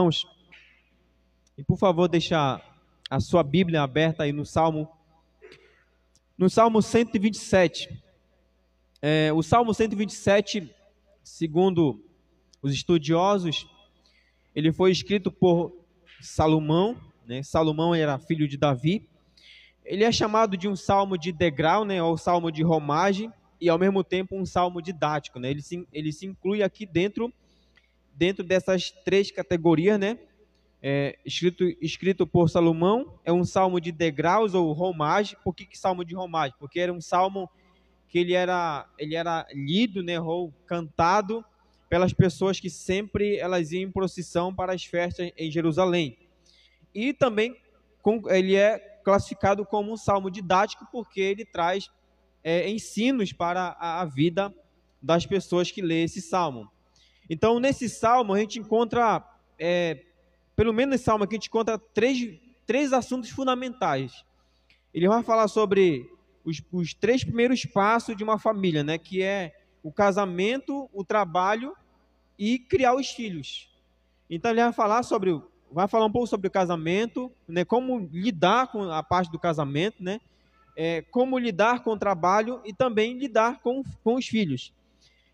Irmãos, e por favor, deixar a sua Bíblia aberta aí no Salmo, no Salmo 127. É, o Salmo 127, segundo os estudiosos, ele foi escrito por Salomão, né? Salomão era filho de Davi. Ele é chamado de um salmo de degrau, né? ou salmo de romagem, e ao mesmo tempo um salmo didático. Né? Ele, se, ele se inclui aqui dentro dentro dessas três categorias, né? É, escrito, escrito por Salomão, é um salmo de degraus ou romagem. Por que, que salmo de romagem? Porque era um salmo que ele era, ele era lido, né, ou cantado pelas pessoas que sempre elas iam em procissão para as festas em Jerusalém. E também com, ele é classificado como um salmo didático porque ele traz é, ensinos para a, a vida das pessoas que lê esse salmo. Então, nesse salmo, a gente encontra, é, pelo menos nesse salmo aqui, a gente encontra três, três assuntos fundamentais. Ele vai falar sobre os, os três primeiros passos de uma família, né? Que é o casamento, o trabalho e criar os filhos. Então ele vai falar sobre, vai falar um pouco sobre o casamento, né, como lidar com a parte do casamento, né, é, como lidar com o trabalho e também lidar com, com os filhos.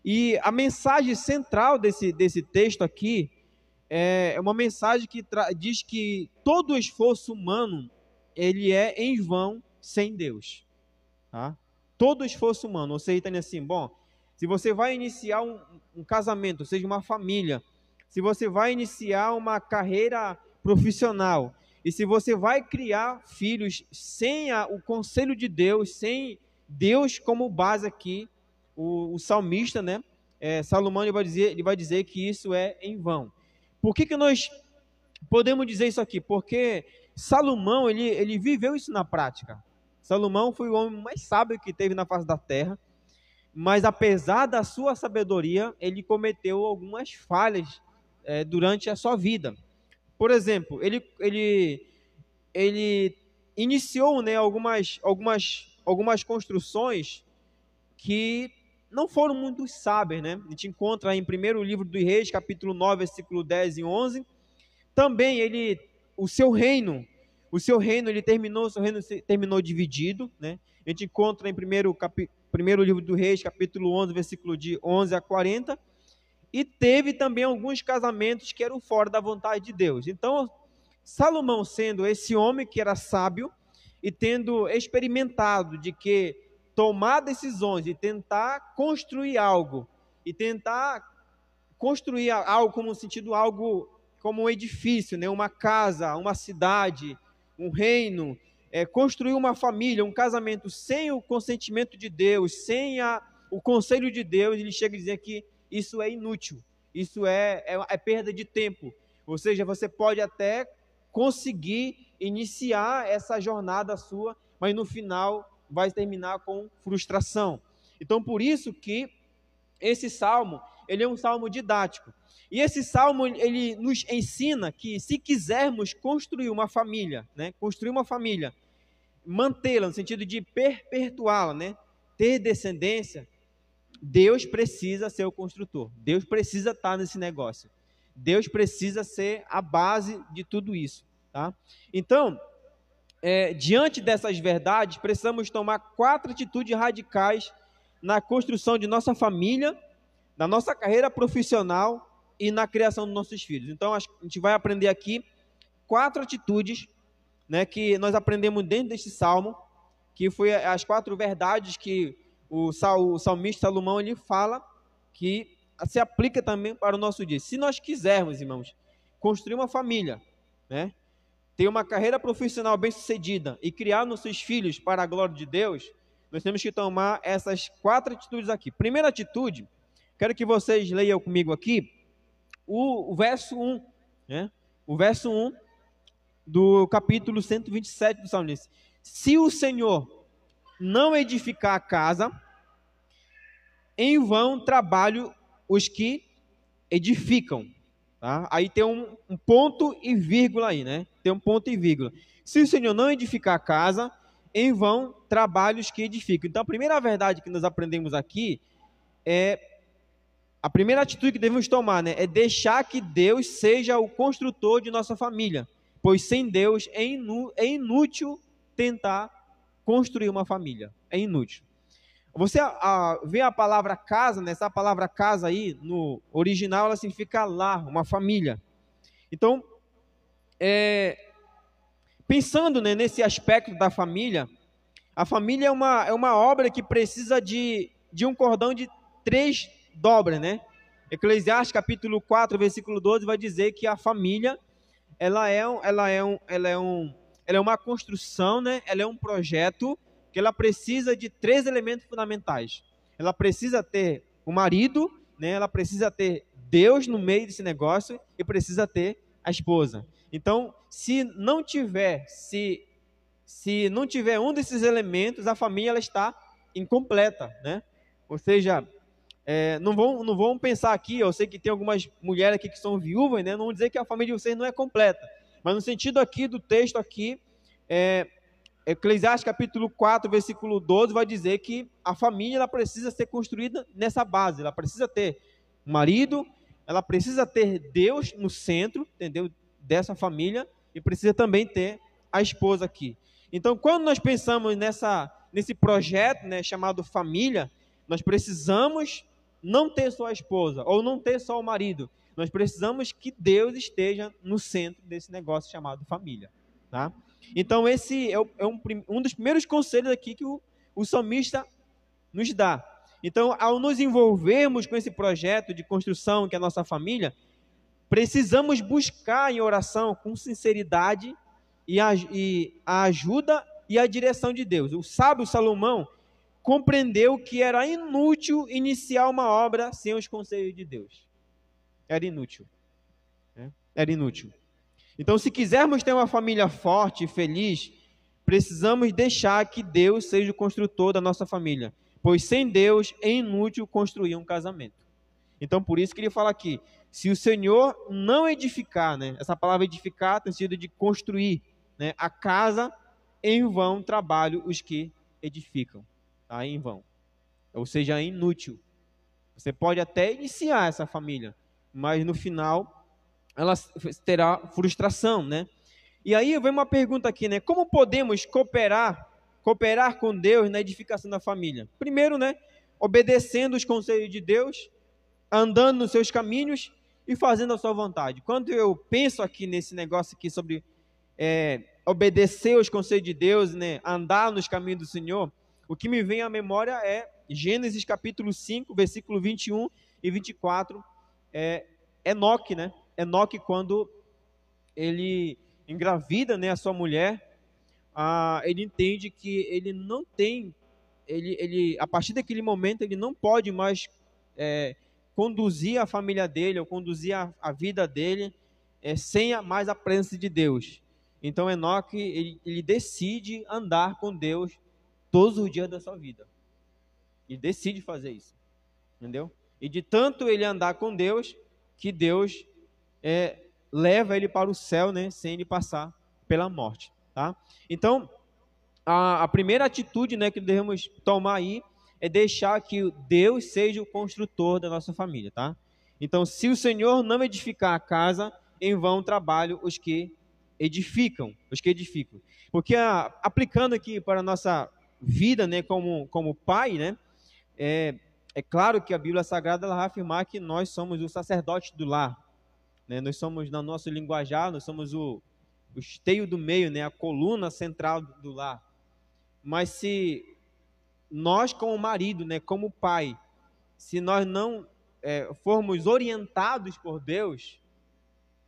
E a mensagem central desse, desse texto aqui é, é uma mensagem que diz que todo esforço humano ele é em vão sem Deus. Tá? Todo esforço humano, você entende assim, bom, se você vai iniciar um, um casamento, seja uma família, se você vai iniciar uma carreira profissional, e se você vai criar filhos sem a, o conselho de Deus, sem Deus como base aqui, o, o salmista, né, é, Salomão, ele vai, dizer, ele vai dizer que isso é em vão. Por que, que nós podemos dizer isso aqui? Porque Salomão, ele, ele viveu isso na prática. Salomão foi o homem mais sábio que teve na face da terra, mas apesar da sua sabedoria, ele cometeu algumas falhas é, durante a sua vida. Por exemplo, ele, ele, ele iniciou né, algumas, algumas, algumas construções que não foram muitos sábios, né? A gente encontra em primeiro livro do Reis, capítulo 9, versículo 10 e 11. Também ele o seu reino, o seu reino ele terminou, o seu reino terminou dividido, né? A gente encontra em primeiro primeiro livro do Reis, capítulo 11, versículo de 11 a 40. E teve também alguns casamentos que eram fora da vontade de Deus. Então, Salomão sendo esse homem que era sábio e tendo experimentado de que tomar decisões e tentar construir algo e tentar construir algo como um sentido algo como um edifício, né, uma casa, uma cidade, um reino, é, construir uma família, um casamento sem o consentimento de Deus, sem a, o conselho de Deus, ele chega a dizer que isso é inútil, isso é, é, é perda de tempo. Ou seja, você pode até conseguir iniciar essa jornada sua, mas no final vai terminar com frustração. Então, por isso que esse salmo, ele é um salmo didático. E esse salmo, ele nos ensina que se quisermos construir uma família, né, construir uma família, mantê-la no sentido de perpetuá-la, né, ter descendência, Deus precisa ser o construtor. Deus precisa estar tá nesse negócio. Deus precisa ser a base de tudo isso, tá? Então, é, diante dessas verdades, precisamos tomar quatro atitudes radicais na construção de nossa família, na nossa carreira profissional e na criação dos nossos filhos. Então, a gente vai aprender aqui quatro atitudes né, que nós aprendemos dentro deste salmo, que foi as quatro verdades que o, sal, o salmista Salomão ele fala que se aplica também para o nosso dia. Se nós quisermos, irmãos, construir uma família, né? ter uma carreira profissional bem-sucedida e criar nossos filhos para a glória de Deus, nós temos que tomar essas quatro atitudes aqui. Primeira atitude, quero que vocês leiam comigo aqui o, o verso 1, né? O verso 1 do capítulo 127 do Salmo diz: Se o Senhor não edificar a casa, em vão trabalho os que edificam. Tá? Aí tem um, um, ponto e vírgula aí, né? Tem um ponto e vírgula. Se o Senhor não edificar a casa, em vão trabalhos que edificam. Então, a primeira verdade que nós aprendemos aqui é a primeira atitude que devemos tomar, né? É deixar que Deus seja o construtor de nossa família, pois sem Deus é, inú é inútil tentar construir uma família. É inútil. Você a, vê a palavra casa, né? essa palavra casa aí, no original, ela significa lar, uma família. Então, é, pensando né, nesse aspecto da família, a família é uma, é uma obra que precisa de, de um cordão de três dobras, né? Eclesiastes capítulo 4, versículo 12 vai dizer que a família, ela é, um, ela é, um, ela é, um, ela é uma construção, né? Ela é um projeto que ela precisa de três elementos fundamentais. Ela precisa ter o marido, né? Ela precisa ter Deus no meio desse negócio e precisa ter a esposa. Então, se não tiver, se se não tiver um desses elementos, a família ela está incompleta, né? Ou seja, é, não, vão, não vão pensar aqui, eu sei que tem algumas mulheres aqui que são viúvas, né? Não vão dizer que a família de vocês não é completa. Mas no sentido aqui do texto aqui, é, Eclesiastes capítulo 4, versículo 12 vai dizer que a família ela precisa ser construída nessa base, ela precisa ter marido, ela precisa ter Deus no centro, entendeu? Dessa família e precisa também ter a esposa aqui. Então, quando nós pensamos nessa nesse projeto, né, chamado família, nós precisamos não ter só a esposa ou não ter só o marido. Nós precisamos que Deus esteja no centro desse negócio chamado família, tá? Então, esse é, é um, um dos primeiros conselhos aqui que o, o salmista nos dá. Então, ao nos envolvermos com esse projeto de construção que é a nossa família, precisamos buscar em oração com sinceridade e a, e a ajuda e a direção de Deus. O sábio Salomão compreendeu que era inútil iniciar uma obra sem os conselhos de Deus. Era inútil. Né? Era inútil. Então, se quisermos ter uma família forte e feliz, precisamos deixar que Deus seja o construtor da nossa família, pois sem Deus é inútil construir um casamento. Então, por isso que ele fala aqui: se o Senhor não edificar, né, essa palavra edificar tem sido de construir né, a casa, em vão trabalho os que edificam, tá? em vão. Ou seja, é inútil. Você pode até iniciar essa família, mas no final ela terá frustração, né? E aí vem uma pergunta aqui, né? Como podemos cooperar, cooperar com Deus na edificação da família? Primeiro, né? Obedecendo os conselhos de Deus, andando nos seus caminhos e fazendo a sua vontade. Quando eu penso aqui nesse negócio aqui sobre é, obedecer os conselhos de Deus, né? Andar nos caminhos do Senhor, o que me vem à memória é Gênesis capítulo 5, versículo 21 e 24, é Enoque, né? Enoque, quando ele engravida né, a sua mulher, ah, ele entende que ele não tem, ele, ele, a partir daquele momento, ele não pode mais é, conduzir a família dele, ou conduzir a, a vida dele, é, sem a, mais a presença de Deus. Então Enoque, ele, ele decide andar com Deus todos os dias da sua vida. Ele decide fazer isso, entendeu? E de tanto ele andar com Deus, que Deus é, leva ele para o céu, né, sem ele passar pela morte, tá? Então, a, a primeira atitude, né, que devemos tomar aí é deixar que Deus seja o construtor da nossa família, tá? Então, se o Senhor não edificar a casa, em vão trabalho os que edificam, os que edificam. Porque a, aplicando aqui para a nossa vida, né, como, como pai, né, é, é claro que a Bíblia Sagrada ela vai afirmar que nós somos o sacerdote do lar, né? Nós somos, no nosso linguajar, nós somos o, o esteio do meio, né? a coluna central do lar. Mas se nós, como marido, né? como pai, se nós não é, formos orientados por Deus,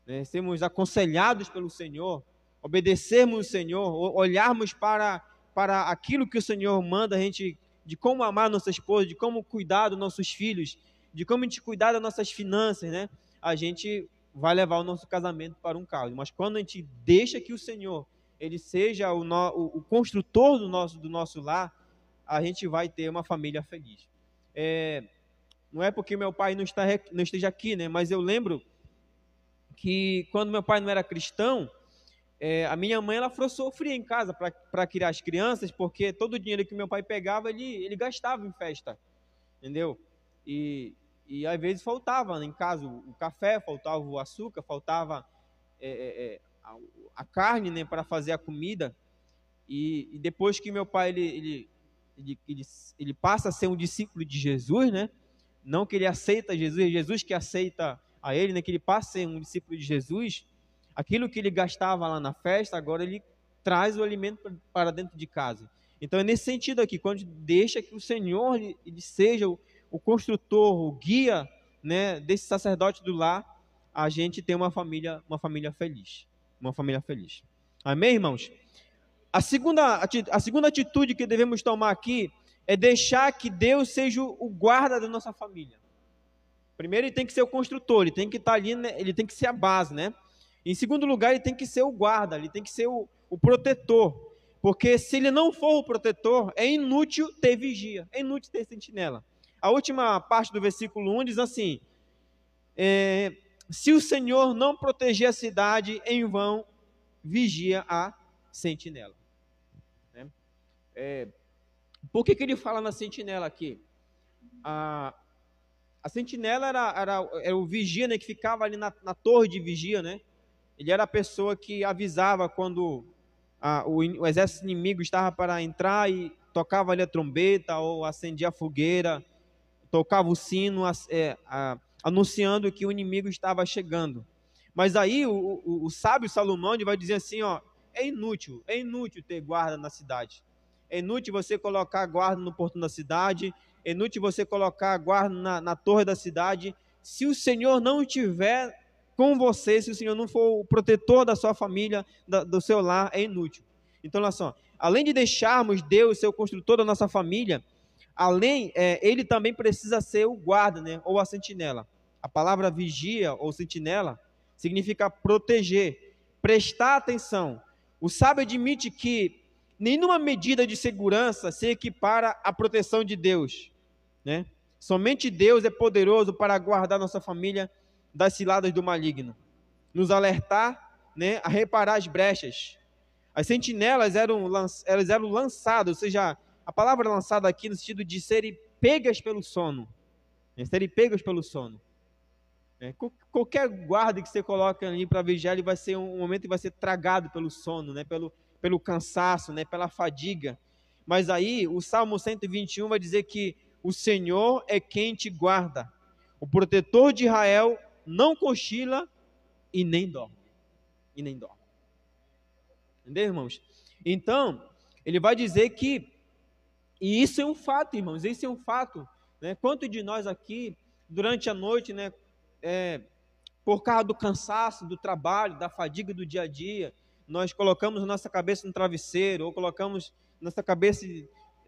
né? sermos aconselhados pelo Senhor, obedecermos o Senhor, olharmos para, para aquilo que o Senhor manda a gente, de como amar nossa esposa, de como cuidar dos nossos filhos, de como a gente cuidar das nossas finanças, né? A gente vai levar o nosso casamento para um caos. Mas quando a gente deixa que o Senhor ele seja o, no, o, construtor do nosso, do nosso lar, a gente vai ter uma família feliz. É, não é porque meu pai não, está, não esteja aqui, né? mas eu lembro que quando meu pai não era cristão, é, a minha mãe ela sofria em casa para criar as crianças, porque todo o dinheiro que meu pai pegava, ele, ele gastava em festa, entendeu? E e às vezes faltava, né, em casa, o café, faltava o açúcar, faltava é, é, é a, a, carne né, para fazer a comida. E, e, depois que meu pai ele, ele, ele, ele, ele passa a ser um discípulo de Jesus, né? não que ele aceita Jesus, é Jesus que aceita a ele, né, que ele passa a ser um discípulo de Jesus, aquilo que ele gastava lá na festa, agora ele traz o alimento para dentro de casa. Então é nesse sentido aqui, quando deixa que o Senhor ele seja o, o construtor, o guia, né, desse sacerdote do lar, a gente tem uma família, uma família feliz, uma família feliz. Amém, irmãos. A segunda, a segunda atitude que devemos tomar aqui é deixar que Deus seja o guarda da nossa família. Primeiro, ele tem que ser o construtor, ele tem que estar tá ali, né, ele tem que ser a base, né? Em segundo lugar, ele tem que ser o guarda, ele tem que ser o, o protetor. Porque se ele não for o protetor, é inútil ter vigia, é inútil ter sentinela. A última parte do versículo 1 diz assim: é, Se o Senhor não proteger a cidade, em vão vigia a sentinela. Né? É, por que, que ele fala na sentinela aqui? A, a sentinela era, era, era o vigia né, que ficava ali na, na, torre de vigia, né? Ele era a pessoa que avisava quando a, o, o, exército inimigo estava para entrar e tocava ali a trombeta ou acendia a fogueira tocava o sino é, a, anunciando que o inimigo estava chegando. Mas aí o, o, o sábio Salomão vai dizer assim: ó, é inútil, é inútil ter guarda na cidade. É inútil você colocar guarda no portão da cidade, é inútil você colocar guarda na, na torre da cidade. Se o Senhor não estiver com você, se o Senhor não for o protetor da sua família, da, do seu lar, é inútil. Então, olha só, além de deixarmos Deus ser o construtor da nossa família, Além, é, ele também precisa ser o guarda, né? Ou a sentinela. A palavra vigia ou sentinela significa proteger, prestar atenção. O sábio admite que nenhuma medida de segurança se equipara à proteção de Deus, né? Somente Deus é poderoso para guardar nossa família das ciladas do maligno, nos alertar, né, a reparar as brechas. As sentinelas eram, elas eram lançadas, ou seja, a palavra lançada aqui no sentido de serem pegas pelo sono. Né? Serem pegas pelo sono. É, qualquer guarda que você coloca ali para vigiar, ele vai ser um momento que vai ser tragado pelo sono, né? pelo, pelo cansaço, né? pela fadiga. Mas aí o Salmo 121 vai dizer que o Senhor é quem te guarda. O protetor de Israel não cochila e nem dorme. E nem dorme. Entendeu, irmãos? Então, ele vai dizer que e isso é um fato, irmãos, isso é um fato. Né? Quanto de nós aqui, durante a noite, né, é, por causa do cansaço, do trabalho, da fadiga do dia a dia, nós colocamos nossa cabeça no travesseiro, ou colocamos nossa cabeça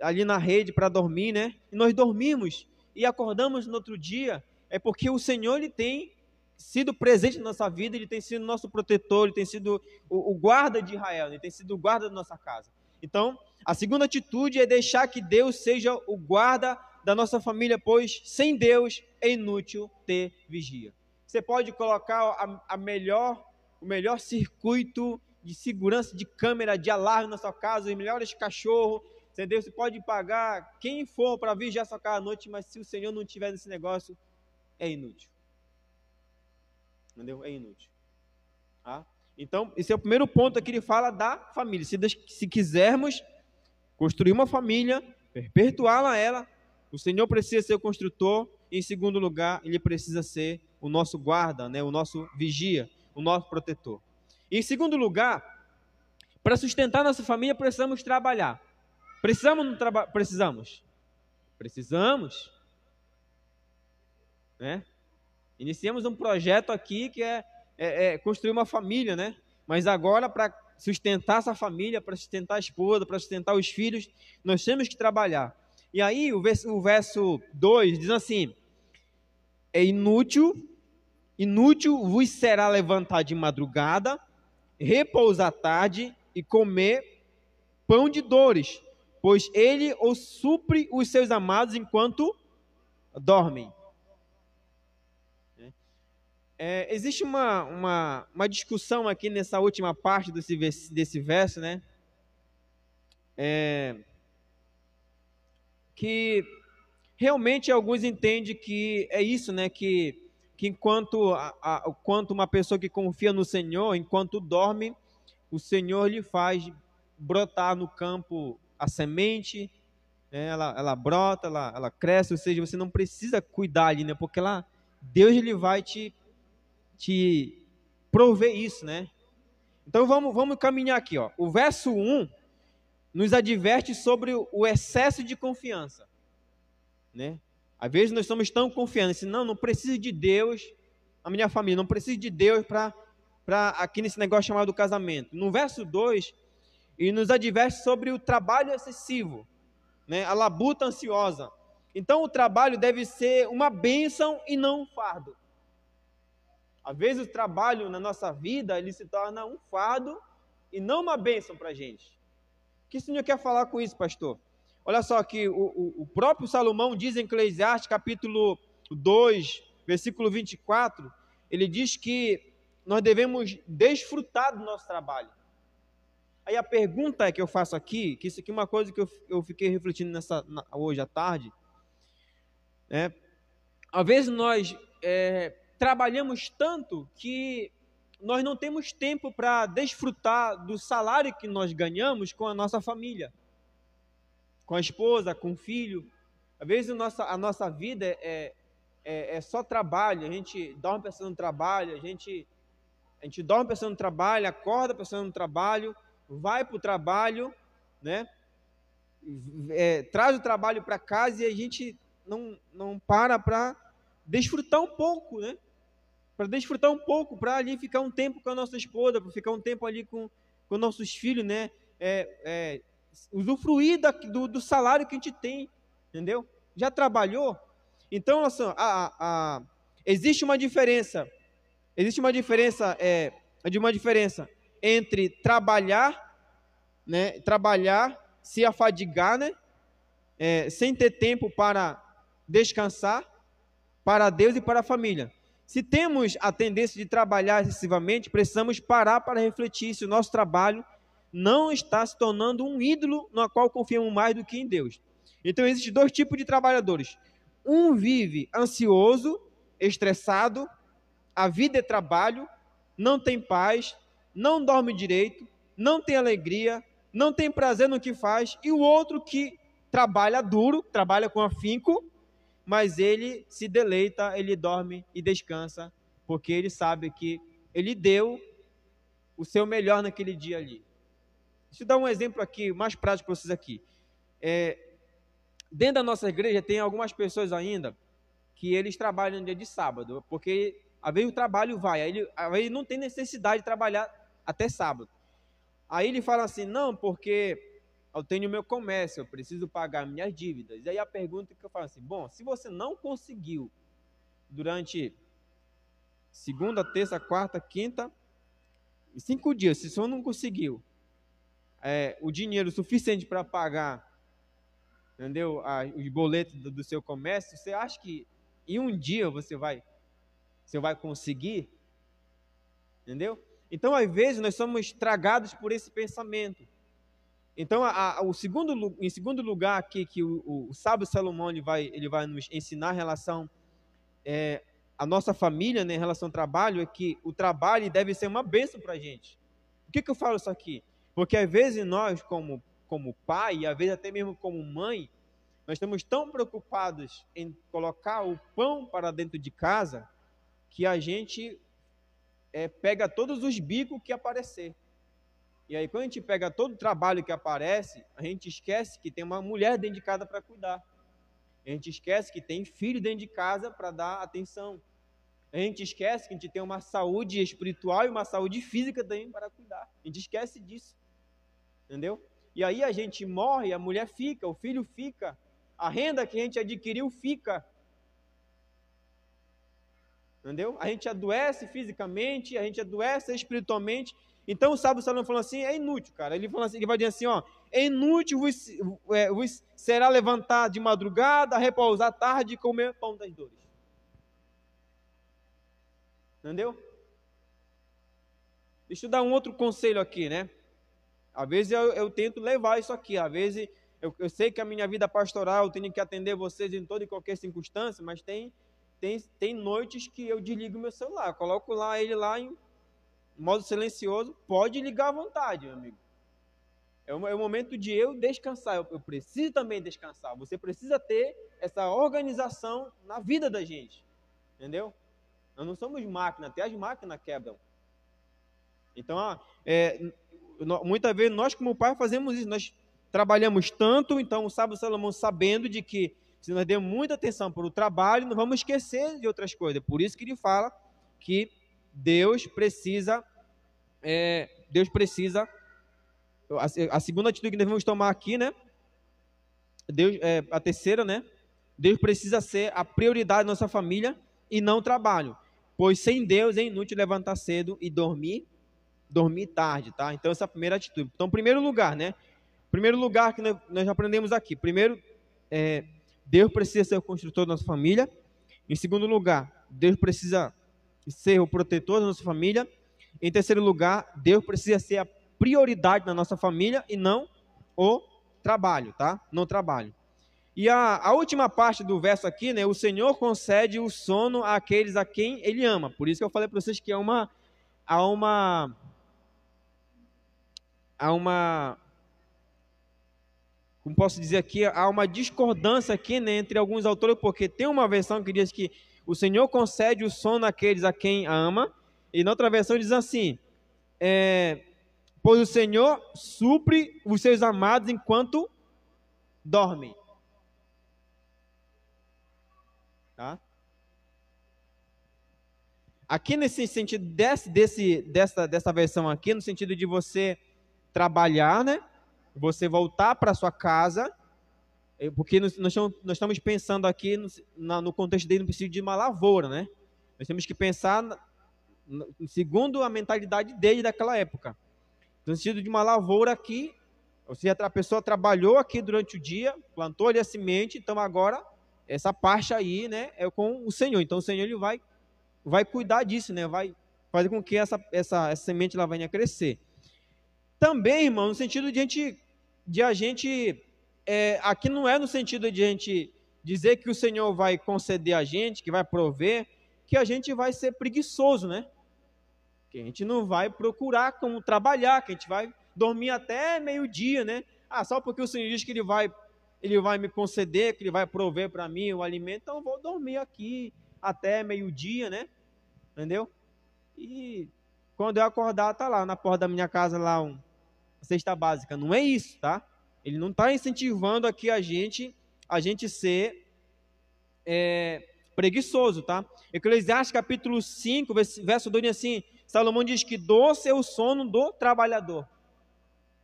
ali na rede para dormir, né? E nós dormimos e acordamos no outro dia, é porque o Senhor ele tem sido presente na nossa vida, ele tem sido nosso protetor, ele tem sido o, o guarda de Israel, ele tem sido o guarda da nossa casa. Então, a segunda atitude é deixar que Deus seja o guarda da nossa família, pois sem Deus é inútil ter vigia. Você pode colocar a, a melhor, o melhor circuito de segurança, de câmera, de alarme na sua casa, os melhores cachorros, Deus, Você pode pagar quem for para vigiar sua casa à noite, mas se o Senhor não tiver nesse negócio, é inútil. Entendeu? É inútil. Tá? Então, esse é o primeiro ponto aqui, ele fala da família. Se, se quisermos construir uma família, perpetuá-la ela. O Senhor precisa ser o construtor e, em segundo lugar, ele precisa ser o nosso guarda, né? o nosso vigia, o nosso protetor. E, em segundo lugar, para sustentar nossa família, precisamos trabalhar. Precisamos trabalhar. Precisamos. Precisamos. Né? Iniciamos um projeto aqui que é, é, é construir uma família, né? Mas agora, para sustentar essa família, para sustentar a esposa, para sustentar os filhos, nós temos que trabalhar. E aí o verso, o verso 2 diz assim: É inútil, inútil vos será levantar de madrugada, repousar tarde e comer pão de dores, pois ele o supre os seus amados enquanto dormem. É, existe uma, uma, uma, discussão aqui nessa última parte desse, desse verso, né? É, que realmente alguns entendem que é isso, né? Que, que enquanto, a, a, quanto uma pessoa que confia no Senhor, enquanto dorme, o Senhor lhe faz brotar no campo a semente, né? ela, ela brota, ela, ela cresce, ou seja, você não precisa cuidar ali, né? Porque lá Deus ele vai te te prover isso, né? Então vamos, vamos caminhar aqui, ó. O verso 1 nos adverte sobre o excesso de confiança, né? Às vezes nós somos tão confiantes, assim, não, não preciso de Deus, a minha família, não preciso de Deus para para aqui nesse negócio chamado casamento. No verso 2, ele nos adverte sobre o trabalho excessivo, né? A labuta ansiosa. Então o trabalho deve ser uma bênção e não um fardo. Às vezes o trabalho na nossa vida ele se torna um fardo e não uma bênção para a gente. O que o Senhor quer falar com isso, pastor? Olha só que o, o, o próprio Salomão diz em Eclesiastes capítulo 2, versículo 24, ele diz que nós devemos desfrutar do nosso trabalho. Aí a pergunta que eu faço aqui, que isso aqui é uma coisa que eu, eu fiquei refletindo nessa, na, hoje à tarde, né? às vezes nós é, trabalhamos tanto que nós não temos tempo para desfrutar do salário que nós ganhamos com a nossa família, com a esposa, com o filho. Às vezes a nossa, a nossa vida é, é, é, é só trabalho, a gente dorme pensando no trabalho, a gente, a gente dorme pensando no trabalho, acorda pensando no trabalho, vai para o trabalho, né? É, traz o trabalho para casa e a gente não, não para para desfrutar um pouco, né? para desfrutar um pouco, para ali ficar um tempo com a nossa esposa, para ficar um tempo ali com, com nossos filhos, né? É, é, usufruir da, do, do, salário que a gente tem, entendeu? Já trabalhou? Então, nossa, assim, a, a, a, existe uma diferença, existe uma diferença, é, de uma diferença entre trabalhar, né? Trabalhar, se afadigar, né? É, sem ter tempo para descansar para Deus e para a família. Se temos a tendência de trabalhar excessivamente, precisamos parar para refletir se o nosso trabalho não está se tornando um ídolo no qual confiamos mais do que em Deus. Então, existem dois tipos de trabalhadores. Um vive ansioso, estressado, a vida é trabalho, não tem paz, não dorme direito, não tem alegria, não tem prazer no que faz, e o outro que trabalha duro, trabalha com afinco, mas ele se deleita, ele dorme e descansa, porque ele sabe que ele deu o seu melhor naquele dia ali. Deixa eu dar um exemplo aqui, mais prático para vocês aqui. É, dentro da nossa igreja tem algumas pessoas ainda que eles trabalham no dia de sábado, porque às vezes o trabalho vai, aí ele, aí ele não tem necessidade de trabalhar até sábado. Aí ele fala assim, não, porque eu tenho meu comércio, eu preciso pagar minhas dívidas. E aí a pergunta que eu faço assim: bom, se você não conseguiu durante segunda, terça, quarta, quinta, cinco dias, se você não conseguiu é, o dinheiro suficiente para pagar, entendeu, a, os boletos do, do seu comércio, você acha que em um dia você vai, você vai conseguir? Entendeu? Então, às vezes, nós somos estragados por esse pensamento. Então, a, a, o segundo, em segundo lugar aqui que o, o, o sábio Salomão ele vai, ele vai nos ensinar em relação é, à nossa família, né, em relação ao trabalho, é que o trabalho deve ser uma bênção para a gente. Por que, que eu falo isso aqui? Porque às vezes nós, como, como pai, e às vezes até mesmo como mãe, nós estamos tão preocupados em colocar o pão para dentro de casa que a gente é, pega todos os bicos que aparecer. E aí, quando a gente pega todo o trabalho que aparece, a gente esquece que tem uma mulher dentro de casa para cuidar. A gente esquece que tem filho dentro de casa para dar atenção. A gente esquece que a gente tem uma saúde espiritual e uma saúde física também para cuidar. A gente esquece disso. Entendeu? E aí a gente morre, a mulher fica, o filho fica, a renda que a gente adquiriu fica. Entendeu? A gente adoece fisicamente, a gente adoece espiritualmente então o sábio Salomão falou assim: é inútil, cara. Ele, falou assim, ele vai dizer assim: ó, é inútil vos, é, vos será levantar de madrugada, repousar tarde e comer pão das dores. Entendeu? Deixa eu dar um outro conselho aqui, né? Às vezes eu, eu tento levar isso aqui, às vezes eu, eu, sei que a minha vida pastoral tem tenho que atender vocês em toda e qualquer circunstância, mas tem, tem, tem noites que eu desligo meu celular, coloco lá ele lá em modo silencioso, pode ligar à vontade, amigo. É o, é o momento de eu descansar. Eu, eu preciso também descansar. Você precisa ter essa organização na vida da gente. Entendeu? Nós não somos máquina, até as máquinas quebram. Então, muita é, muitas vezes nós, como pai, fazemos isso. Nós trabalhamos tanto, então o sábio Salomão, sabendo de que se nós dermos muita atenção para o trabalho, nós vamos esquecer de outras coisas. Por isso que ele fala que Deus precisa, é, Deus precisa, a, a, segunda atitude que devemos tomar aqui, né? Deus, é, a terceira, né? Deus precisa ser a prioridade da nossa família e não o trabalho, pois sem Deus é inútil levantar cedo e dormir, dormir tarde, tá? Então essa é a primeira atitude. Então, primeiro lugar, né? Primeiro lugar que nós aprendemos aqui. Primeiro, é, Deus precisa ser o construtor da nossa família. Em segundo lugar, Deus precisa ser o protetor da nossa família. Em terceiro lugar, Deus precisa ser a prioridade na nossa família e não o trabalho, tá? Não trabalho. E a, a última parte do verso aqui, né? O Senhor concede o sono àqueles a quem Ele ama. Por isso que eu falei para vocês que é uma, há uma, há uma, como posso dizer aqui, há uma discordância aqui né, entre alguns autores, porque tem uma versão que diz que o Senhor concede o sono àqueles a quem ama. E na outra versão diz assim: é, Pois o Senhor supre os seus amados enquanto dormem. Tá? Aqui nesse sentido desse, desse, dessa, dessa versão aqui, no sentido de você trabalhar, né? Você voltar para sua casa é, porque nós estamos pensando aqui no contexto dele no princípio de uma lavoura, né? Nós temos que pensar segundo a mentalidade dele daquela época. No sentido de uma lavoura aqui, ou seja, a pessoa trabalhou aqui durante o dia, plantou ali a semente, então agora essa parte aí, né, é com o Senhor. Então o Senhor ele vai vai cuidar disso, né? Vai fazer com que essa essa, essa semente ela venha crescer. Também, irmão, no sentido de a gente de a gente é, aqui não é no sentido de a gente dizer que o Senhor vai conceder a gente, que vai prover, que a gente vai ser preguiçoso, né? Que a gente não vai procurar como trabalhar, que a gente vai dormir até meio-dia, né? Ah, só porque o Senhor diz que ele vai, ele vai me conceder, que ele vai prover para mim o alimento, então eu vou dormir aqui até meio-dia, né? Entendeu? E quando eu acordar, tá lá na porta da minha casa lá um cesta básica. Não é isso, tá? Ele não está incentivando aqui a gente a gente ser é, preguiçoso, tá? Eclesiastes capítulo 5, verso 2 assim: Salomão diz que doce é o sono do trabalhador.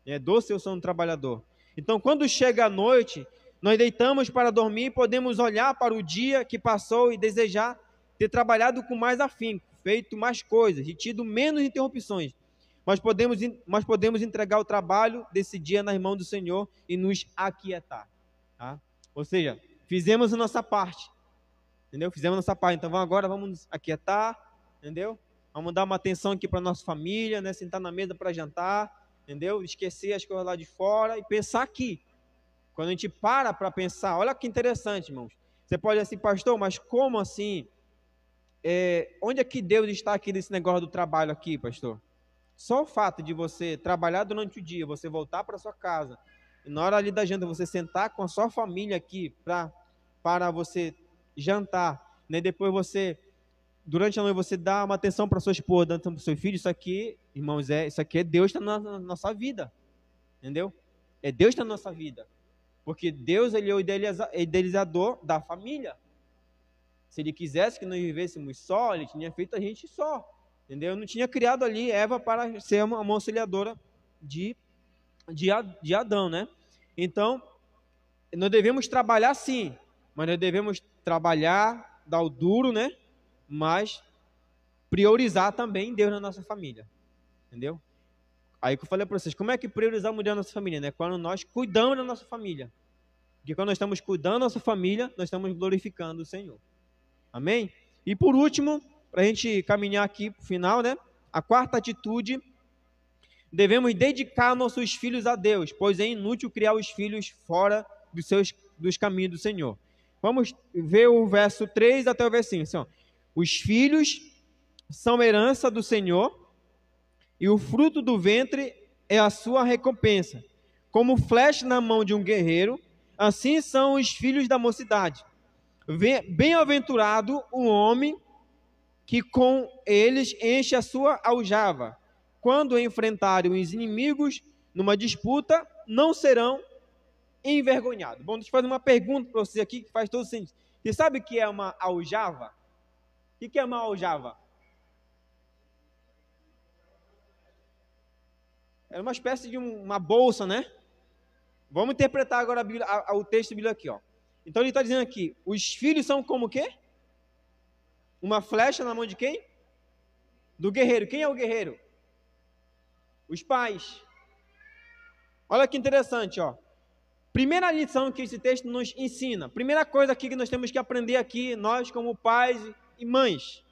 É né, doce é o sono do trabalhador. Então, quando chega a noite, nós deitamos para dormir podemos olhar para o dia que passou e desejar ter trabalhado com mais afinco, feito mais coisas e tido menos interrupções. Mas podemos, mas podemos entregar o trabalho desse dia nas mãos do Senhor e nos aquietar. Tá? Ou seja, fizemos a nossa parte. Entendeu? Fizemos a nossa parte. Então vamos agora vamos nos aquietar. Entendeu? Vamos dar uma atenção aqui para nossa família, né? sentar na mesa para jantar. Entendeu? Esquecer as coisas lá de fora e pensar aqui. Quando a gente para para pensar, olha que interessante, irmãos. Você pode assim, pastor, mas como assim? É, onde é que Deus está aqui nesse negócio do trabalho aqui, pastor? Só o fato de você trabalhar durante o dia, você voltar para sua casa, e na hora ali da janta você sentar com a sua família aqui pra, para você jantar, né? depois você, durante a noite, você dá uma atenção para sua esposa, para atenção para seu filho, isso aqui, irmãos, é, isso aqui é Deus tá na, na nossa vida, entendeu? É Deus tá na nossa vida, porque Deus ele é o é idealizador da família. Se ele quisesse que nós vivêssemos só, ele tinha feito a gente só. Entendeu? Eu não tinha criado ali Eva para ser uma, uma auxiliadora de, de, de Adão, né? Então, nós devemos trabalhar sim, mas nós devemos trabalhar, dar o duro, né? Mas priorizar também Deus na nossa família. Entendeu? Aí que eu falei para vocês, como é que priorizamos Deus na nossa família? Né? Quando nós cuidamos da nossa família. Porque quando nós estamos cuidando da nossa família, nós estamos glorificando o Senhor. Amém? E por último, para a gente caminhar aqui para o final, né? A quarta atitude, devemos dedicar nossos filhos a Deus, pois é inútil criar os filhos fora dos, seus, dos caminhos do Senhor. Vamos ver o verso 3 até o versinho. Assim, Os filhos são herança do Senhor, e o fruto do ventre é a sua recompensa. Como flecha na mão de um guerreiro, assim são os filhos da mocidade. Bem-aventurado o homem que com eles enche a sua aljava. Quando enfrentarem os inimigos numa disputa, não serão envergonhados. Bom, deixa eu fazer uma pergunta para você aqui que faz todo sentido. Você sabe o que é uma aljava? O que é uma aljava? Era é uma espécie de uma bolsa, né? Vamos interpretar agora a Bíblia, a, a, o texto da Bíblia aqui, ó. Então ele está dizendo aqui, os filhos são como o quê? Uma flecha na mão de quem? Do guerreiro. Quem é o guerreiro? Os pais. Olha que interessante, ó. Primeira lição que esse texto nos ensina. Primeira coisa aqui que nós temos que aprender aqui, nós como pais e mães.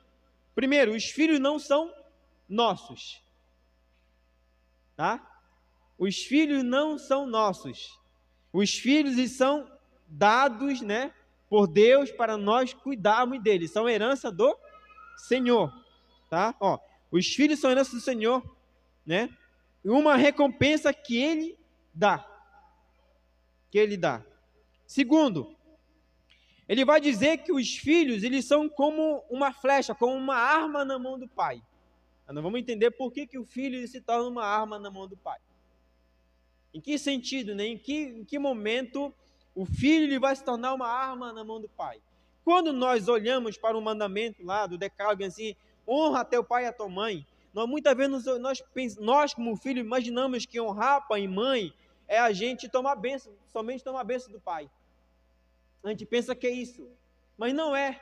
Primeiro, os filhos não são nossos. Tá? Os filhos não são nossos. Os filhos são dados, né, por Deus para nós cuidarmos deles. São herança do Senhor, tá? Ó, os filhos são herança do Senhor, né? E uma recompensa que ele dá. Que ele dá. Segundo, ele vai dizer que os filhos, eles são como uma flecha, como uma arma na mão do pai. Ah, nós vamos entender por que, que o filho se torna uma arma na mão do pai. Em que sentido, né? em, que, em que momento o filho ele vai se tornar uma arma na mão do pai. Quando nós olhamos para o mandamento lá do decálogo assim, honra teu pai e a tua mãe, nós muitas vezes nós, nós como filho imaginamos que honrar pai e mãe é a gente tomar benção, somente tomar benção do pai. A gente pensa que é isso, mas não é.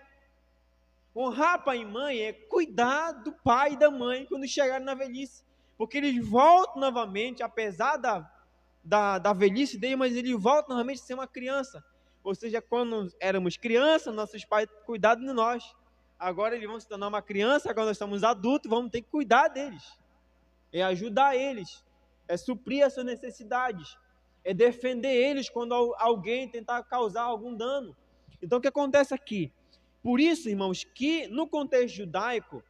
Honrar pai e mãe é cuidar do pai e da mãe quando chegarem na velhice, porque eles voltam novamente, apesar da da, da velhice dele, mas ele volta novamente a ser uma criança. Ou seja, quando éramos crianças, nossos pais cuidaram de nós. Agora eles vão se tornar uma criança, agora nós estamos adultos, vamos ter que cuidar deles. É ajudar eles, é suprir as suas necessidades, é defender eles quando alguém tentar causar algum dano. Então o que acontece aqui? Por isso, irmãos, que no contexto judaico,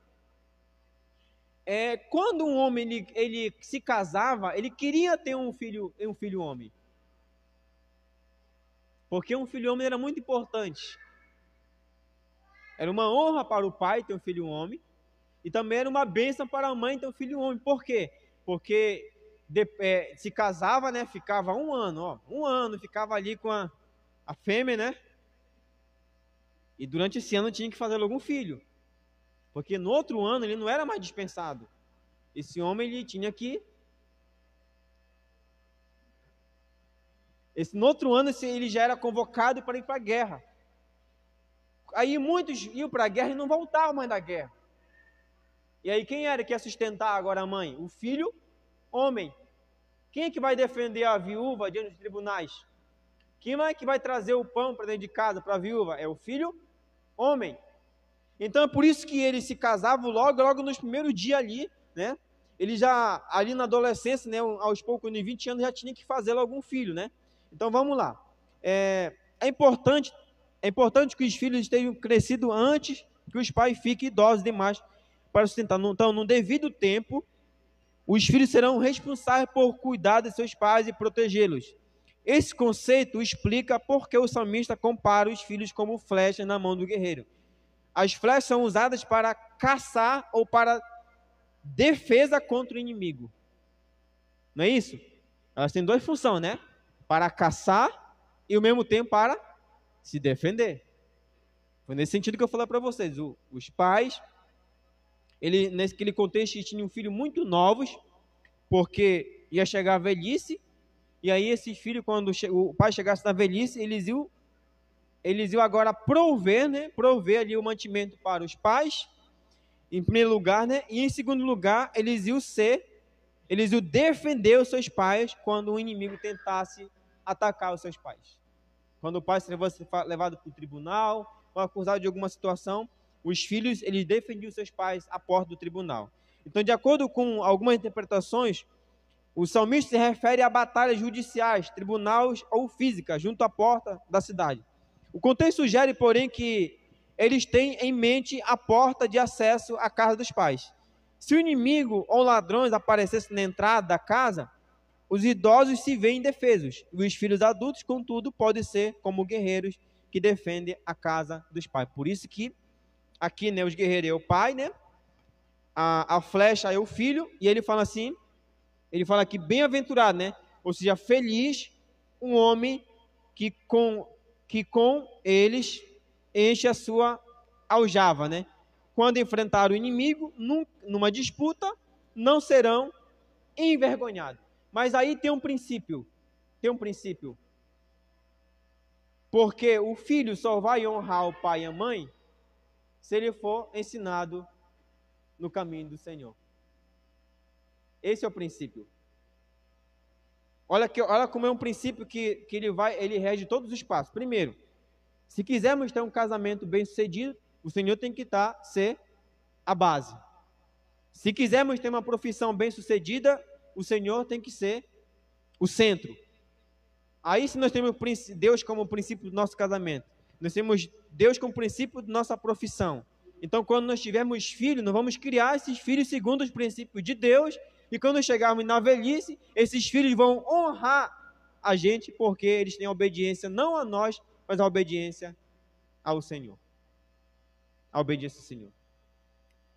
é, quando um homem ele, ele, se casava, ele queria ter um filho, um filho homem. Porque um filho homem era muito importante. Era uma honra para o pai ter um filho homem. E também era uma bênção para a mãe ter um filho homem. Por quê? Porque de, é, se casava, né? Ficava um ano, ó, um ano, ficava ali com a, a fêmea, né? E durante esse ano tinha que fazer algum filho. Porque no outro ano ele não era mais dispensado. Esse homem ele tinha que. Esse, no outro ano ele já era convocado para ir para a guerra. Aí muitos iam para a guerra e não voltavam mais da guerra. E aí quem era que ia sustentar agora a mãe? O filho, homem. Quem é que vai defender a viúva diante dos tribunais? Quem é que vai trazer o pão para dentro de casa para a viúva? É o filho, homem. Então é por isso que eles se casavam logo, logo nos primeiros dias ali, né? Ele já, ali na adolescência, né, aos poucos, nos 20 anos, já tinha que fazer algum filho, né? Então vamos lá. É, é, importante, é importante que os filhos tenham crescido antes que os pais fiquem idosos demais para sustentar. Então, no devido tempo, os filhos serão responsáveis por cuidar de seus pais e protegê-los. Esse conceito explica por que o salmista compara os filhos como flechas na mão do guerreiro. As flechas são usadas para caçar ou para defesa contra o inimigo. Não é isso? Elas têm duas funções, né? Para caçar e ao mesmo tempo para se defender. Foi nesse sentido que eu falei para vocês. O, os pais, ele, naquele contexto, tinham um filho muito novos, porque ia chegar a velhice, e aí esses filhos, quando o pai chegasse na velhice, eles iam eles iam agora prover, né? Prover ali o mantimento para os pais, em primeiro lugar, né? E em segundo lugar, eles iam ser, eles iam defender os seus pais quando o um inimigo tentasse atacar os seus pais. Quando o pai fosse levado para o tribunal, ou acusado de alguma situação, os filhos, eles defendiam seus pais à porta do tribunal. Então, de acordo com algumas interpretações, o salmista se refere a batalhas judiciais, tribunais ou físicas, junto à porta da cidade. O contexto sugere, porém, que eles têm em mente a porta de acesso à casa dos pais. Se o inimigo ou ladrões aparecessem na entrada da casa, os idosos se veem indefesos. Os filhos adultos, contudo, podem ser como guerreiros que defendem a casa dos pais. Por isso que aqui, né, os guerreiros é o pai, né? A, a flecha é o filho, e ele fala assim, ele fala aqui bem-aventurado, né? Ou seja, feliz um homem que com que com eles enche a sua aljava, né? Quando enfrentar o inimigo numa disputa, não serão envergonhados. Mas aí tem um princípio, tem um princípio. Porque o filho só vai honrar o pai e a mãe se ele for ensinado no caminho do Senhor. Esse é o princípio. Olha, que, olha como é um princípio que, que ele, vai, ele rege todos os passos. Primeiro, se quisermos ter um casamento bem sucedido, o Senhor tem que estar, tá, ser a base. Se quisermos ter uma profissão bem sucedida, o Senhor tem que ser o centro. Aí, se nós temos Deus como princípio do nosso casamento, nós temos Deus como princípio da nossa profissão. Então, quando nós tivermos filhos, nós vamos criar esses filhos segundo os princípios de Deus e quando chegarmos na velhice, esses filhos vão honrar a gente, porque eles têm obediência não a nós, mas a obediência ao Senhor. A obediência ao Senhor.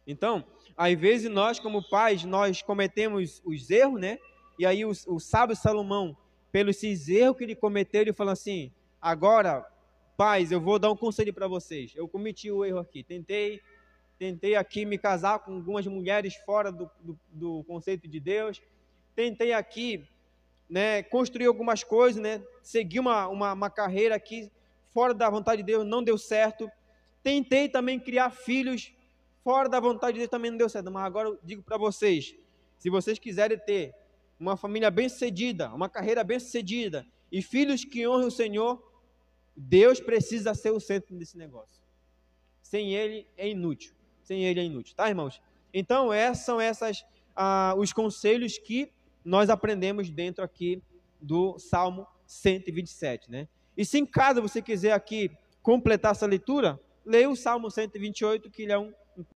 Então, às vezes nós, como pais, nós cometemos os erros, né? E aí o, o sábio Salomão, pelos erros que ele cometeu, ele fala assim: agora, pais, eu vou dar um conselho para vocês. Eu cometi o erro aqui, tentei tentei aqui me casar com algumas mulheres fora do, do, do conceito de Deus, tentei aqui né, construir algumas coisas, né, seguir uma, uma, uma carreira aqui fora da vontade de Deus, não deu certo. Tentei também criar filhos fora da vontade de Deus, também não deu certo. Mas agora eu digo para vocês: se vocês quiserem ter uma família bem-sucedida, uma carreira bem-sucedida e filhos que honrem o Senhor, Deus precisa ser o centro desse negócio. Sem Ele é inútil. Sem ele é inútil, tá, irmãos? Então, essas são essas, ah, os conselhos que nós aprendemos dentro aqui do Salmo 127, né? E se em casa você quiser aqui completar essa leitura, leia o Salmo 128, que ele é um